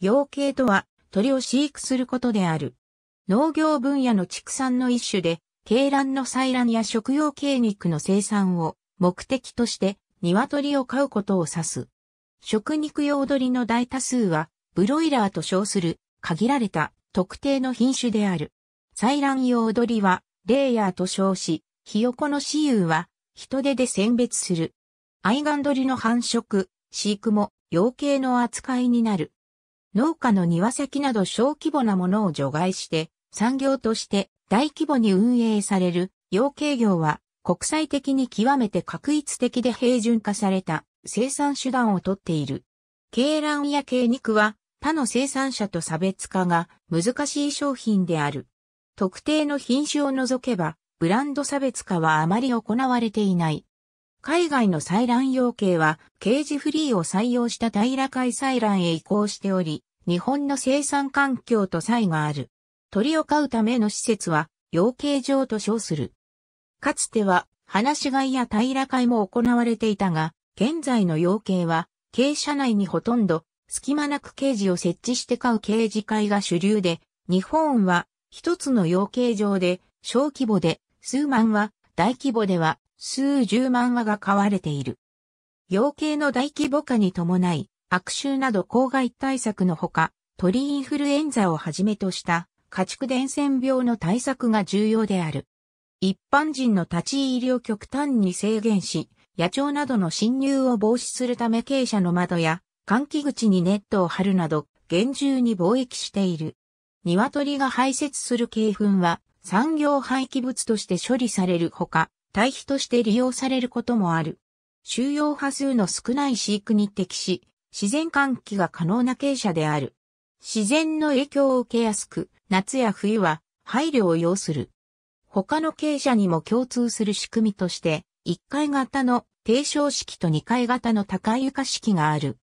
養鶏とは鳥を飼育することである。農業分野の畜産の一種で、鶏卵の採卵や食用鶏肉の生産を目的として鶏を飼うことを指す。食肉用鳥の大多数は、ブロイラーと称する限られた特定の品種である。採卵用鳥は、レイヤーと称し、ヒヨコの雌雄は、人手で選別する。愛玩鳥の繁殖、飼育も、養鶏の扱いになる。農家の庭先など小規模なものを除外して産業として大規模に運営される養鶏業は国際的に極めて確一的で平準化された生産手段をとっている。鶏卵や鶏肉は他の生産者と差別化が難しい商品である。特定の品種を除けばブランド差別化はあまり行われていない。海外の採卵養鶏は、ケージフリーを採用した平羅海採卵へ移行しており、日本の生産環境と差異がある。鳥を飼うための施設は、養鶏場と称する。かつては、話し飼いや平ら飼も行われていたが、現在の養鶏は、鶏舎内にほとんど、隙間なくケージを設置して飼う刑事会が主流で、日本は、一つの養鶏場で、小規模で、数万は、大規模では、数十万羽が飼われている。養鶏の大規模化に伴い、悪臭など公害対策のほか、鳥インフルエンザをはじめとした家畜伝染病の対策が重要である。一般人の立ち入りを極端に制限し、野鳥などの侵入を防止するため傾斜の窓や換気口にネットを張るなど厳重に貿易している。鶏が排泄する鶏糞は産業廃棄物として処理されるほか、対比として利用されることもある。収容波数の少ない飼育に適し、自然換気が可能な傾斜である。自然の影響を受けやすく、夏や冬は配慮を要する。他の傾斜にも共通する仕組みとして、1階型の低床式と2階型の高い床式がある。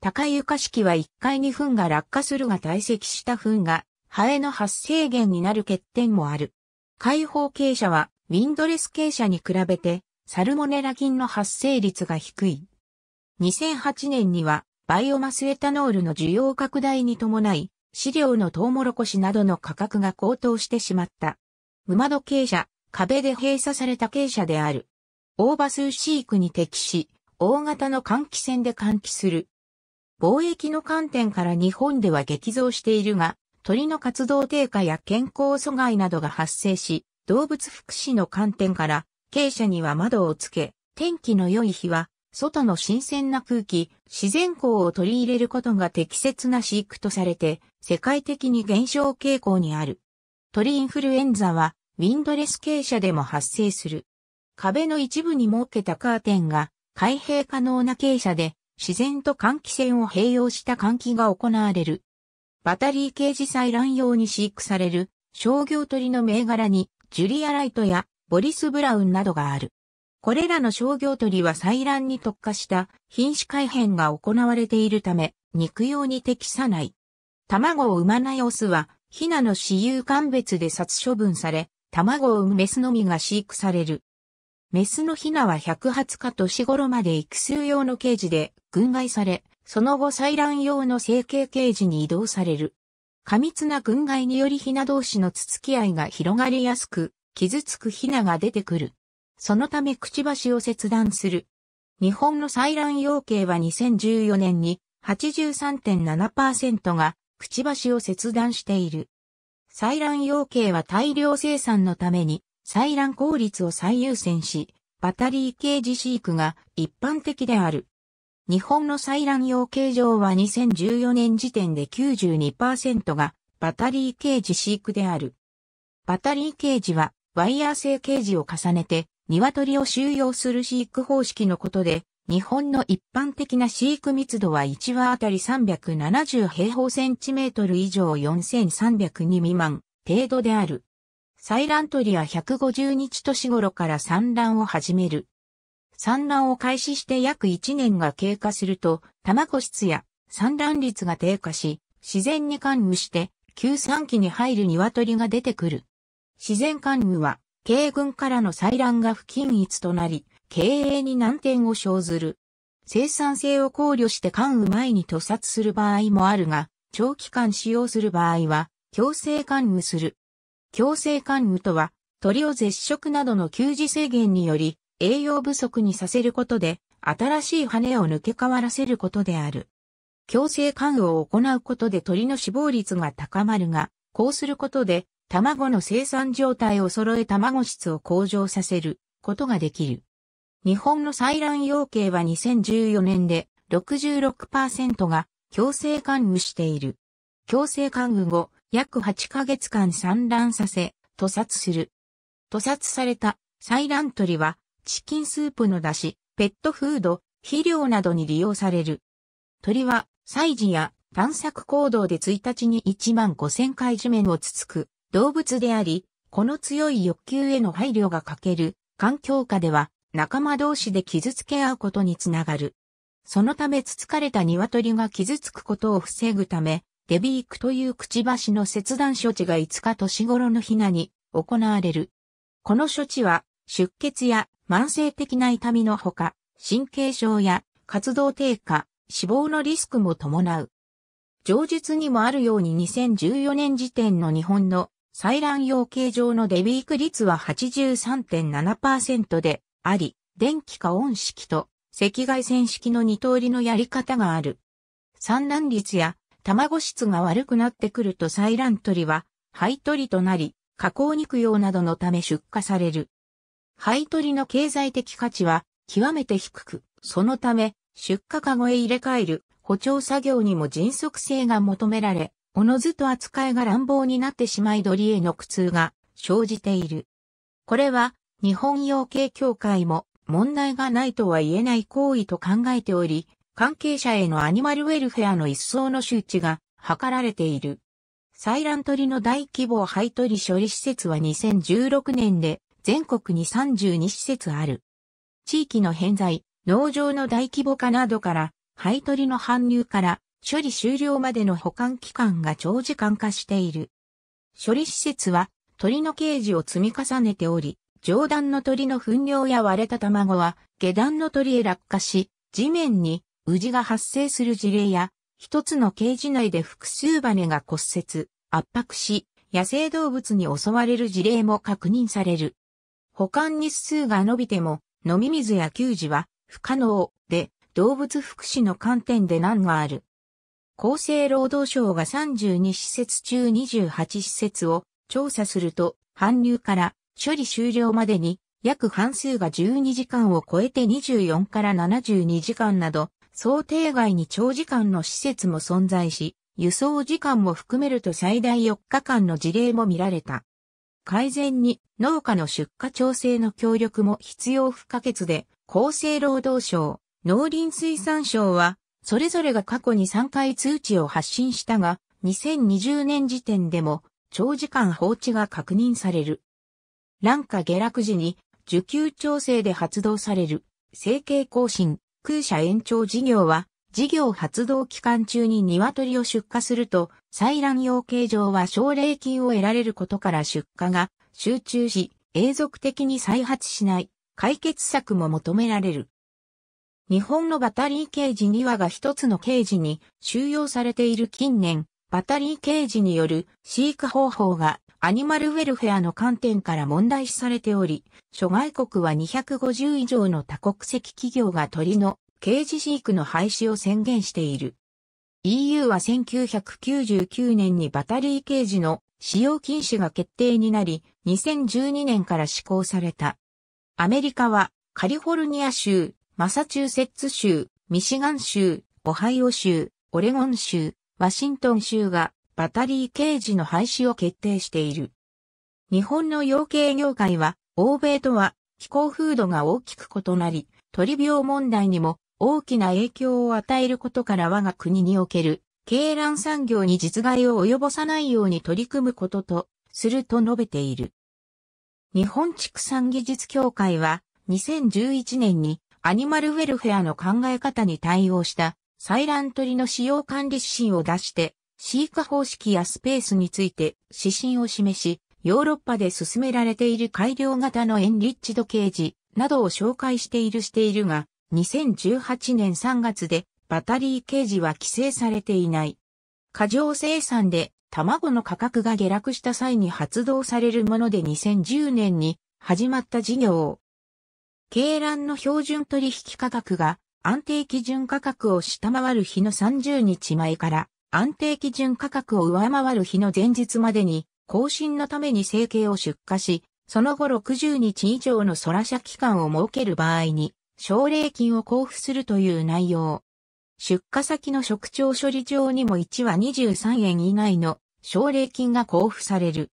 高い床式は1階に糞が落下するが堆積した糞が、ハエの発生源になる欠点もある。開放傾斜はウィンドレス傾斜に比べてサルモネラ菌の発生率が低い。2008年にはバイオマスエタノールの需要拡大に伴い、飼料のトウモロコシなどの価格が高騰してしまった。馬戸傾斜、壁で閉鎖された傾斜である。オーバスー飼育に適し、大型の換気扇で換気する。貿易の観点から日本では激増しているが、鳥の活動低下や健康阻害などが発生し、動物福祉の観点から、傾斜には窓をつけ、天気の良い日は、外の新鮮な空気、自然光を取り入れることが適切な飼育とされて、世界的に減少傾向にある。鳥インフルエンザは、ウィンドレス傾斜でも発生する。壁の一部に設けたカーテンが、開閉可能な傾斜で、自然と換気扇を併用した換気が行われる。バタリーケージ採卵用に飼育される商業鳥の銘柄にジュリアライトやボリス・ブラウンなどがある。これらの商業鳥は採卵に特化した品種改変が行われているため、肉用に適さない。卵を産まないオスは、ヒナの私有鑑別で殺処分され、卵を産むメスのみが飼育される。メスのヒナは120日年頃まで育成用のケージで、群外され、その後採卵用の成形ケージに移動される。過密な軍外によりヒナ同士のつつき合いが広がりやすく、傷つくヒナが出てくる。そのためくちばしを切断する。日本の採卵養鶏は2014年に83.7%がくちばしを切断している。採卵養鶏は大量生産のために採卵効率を最優先し、バタリー系自飼育が一般的である。日本の採卵用形状は2014年時点で92%がバタリーケージ飼育である。バタリーケージはワイヤー製ケージを重ねて鶏を収容する飼育方式のことで、日本の一般的な飼育密度は1羽あたり370平方センチメートル以上4302未満程度である。採卵鳥は150日年頃から産卵を始める。産卵を開始して約1年が経過すると、卵質や産卵率が低下し、自然に管理して、休産期に入る鶏が出てくる。自然管理は、経群からの採卵が不均一となり、経営に難点を生ずる。生産性を考慮して管理前に屠殺する場合もあるが、長期間使用する場合は、強制管理する。強制管理とは、鳥を絶食などの給餌制限により、栄養不足にさせることで、新しい羽を抜け変わらせることである。強制管羽を行うことで鳥の死亡率が高まるが、こうすることで、卵の生産状態を揃え卵質を向上させることができる。日本の採卵養鶏は2014年で66%が強制管具している。強制管具後、約8ヶ月間産卵させ、屠殺する。屠殺された採卵鳥はチキンスープの出汁、ペットフード、肥料などに利用される。鳥は、祭事や探索行動で1日に1万5000回地面をつつく動物であり、この強い欲求への配慮が欠ける環境下では仲間同士で傷つけ合うことにつながる。そのためつつかれた鶏が傷つくことを防ぐため、デビークというくちばしの切断処置が5日年頃のひなに行われる。この処置は出血や慢性的な痛みのほか、神経症や活動低下、死亡のリスクも伴う。上述にもあるように2014年時点の日本の採卵養鶏場のデビーク率は83.7%であり、電気化温式と赤外線式の二通りのやり方がある。産卵率や卵質が悪くなってくると採卵鳥は、灰鳥となり、加工肉用などのため出荷される。買取の経済的価値は極めて低く、そのため出荷籠へ入れ替える補聴作業にも迅速性が求められ、おのずと扱いが乱暴になってしまい鳥への苦痛が生じている。これは日本養鶏協会も問題がないとは言えない行為と考えており、関係者へのアニマルウェルフェアの一層の周知が図られている。採卵鳥の大規模廃鳥処理施設は2016年で全国に32施設ある。地域の偏在、農場の大規模化などから、廃取の搬入から処理終了までの保管期間が長時間化している。処理施設は鳥のケージを積み重ねており、上段の鳥の糞尿や割れた卵は下段の鳥へ落下し、地面にウジが発生する事例や、一つのケージ内で複数羽が骨折、圧迫し、野生動物に襲われる事例も確認される。保管日数が伸びても、飲み水や給仕は不可能で、動物福祉の観点で難がある。厚生労働省が32施設中28施設を調査すると、搬入から処理終了までに約半数が12時間を超えて24から72時間など、想定外に長時間の施設も存在し、輸送時間も含めると最大4日間の事例も見られた。改善に農家の出荷調整の協力も必要不可欠で、厚生労働省、農林水産省は、それぞれが過去に3回通知を発信したが、2020年時点でも長時間放置が確認される。乱価下落時に需給調整で発動される整形更新、空車延長事業は事業発動期間中に鶏を出荷すると採卵養鶏場は奨励金を得られることから出荷が集中し、永続的に再発しない解決策も求められる。日本のバタリーケージ2羽が一つのケージに収容されている近年、バタリーケージによる飼育方法がアニマルウェルフェアの観点から問題視されており、諸外国は250以上の多国籍企業が鳥のケージ飼育の廃止を宣言している。EU は1999年にバタリーケージの使用禁止が決定になり、2012年から施行された。アメリカはカリフォルニア州、マサチューセッツ州、ミシガン州、オハイオ州、オレゴン州、ワシントン州がバタリーケージの廃止を決定している。日本の養鶏業界は欧米とは気候風土が大きく異なり、鳥病問題にも大きな影響を与えることから我が国における、鶏卵産業に実害を及ぼさないように取り組むことと、すると述べている。日本畜産技術協会は、2011年にアニマルウェルフェアの考え方に対応した採卵鳥の使用管理指針を出して、飼育方式やスペースについて指針を示し、ヨーロッパで進められている改良型のエンリッチドケージなどを紹介しているしているが、2018年3月でバタリーケージは規制されていない。過剰生産で卵の価格が下落した際に発動されるもので2010年に始まった事業。鶏卵の標準取引価格が安定基準価格を下回る日の30日前から安定基準価格を上回る日の前日までに更新のために生計を出荷し、その後60日以上の空車期間を設ける場合に、奨励金を交付するという内容。出荷先の食調処理場にも1は23円以内の奨励金が交付される。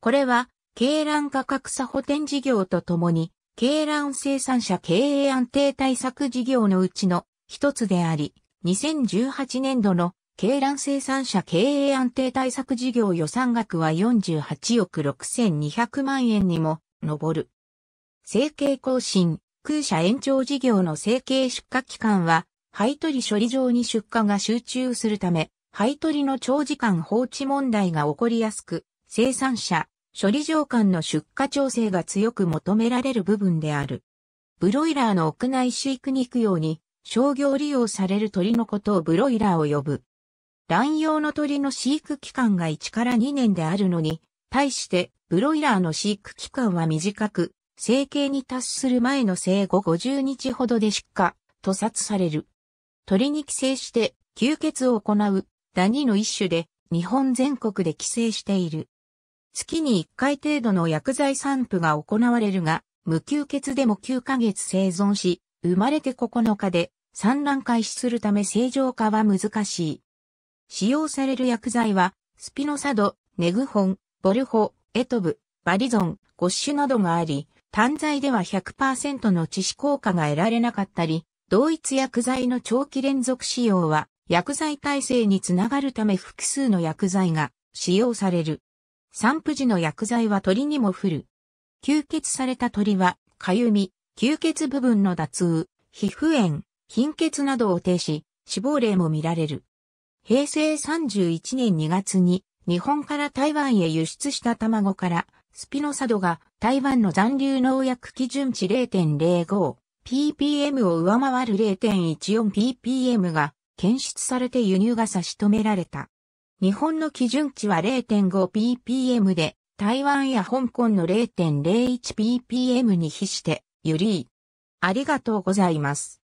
これは、鶏卵価格差補填事業とともに、鶏卵生産者経営安定対策事業のうちの一つであり、2018年度の鶏卵生産者経営安定対策事業予算額は48億6200万円にも上る。成形更新、空車延長事業の成形出荷期間は、灰取処理場に出荷が集中するため、配取の長時間放置問題が起こりやすく、生産者、処理場間の出荷調整が強く求められる部分である。ブロイラーの屋内飼育に行くように商業利用される鳥のことをブロイラーを呼ぶ。乱用の鳥の飼育期間が1から2年であるのに、対してブロイラーの飼育期間は短く、生計に達する前の生後50日ほどで出荷、屠殺される。鳥に寄生して吸血を行うダニの一種で日本全国で寄生している。月に1回程度の薬剤散布が行われるが、無吸血でも9ヶ月生存し、生まれて9日で産卵開始するため正常化は難しい。使用される薬剤は、スピノサド、ネグホン、ボルホ、エトブ、バリゾン、ゴッシュなどがあり、単剤では100%の致死効果が得られなかったり、同一薬剤の長期連続使用は薬剤耐性につながるため複数の薬剤が使用される。散布時の薬剤は鳥にも降る。吸血された鳥は、かゆみ、吸血部分の脱痛、皮膚炎、貧血などを呈し、死亡例も見られる。平成31年2月に日本から台湾へ輸出した卵からスピノサドが台湾の残留農薬基準値 0.05ppm を上回る 0.14ppm が検出されて輸入が差し止められた。日本の基準値は 0.5ppm で、台湾や香港の 0.01ppm に比して、ゆり、ありがとうございます。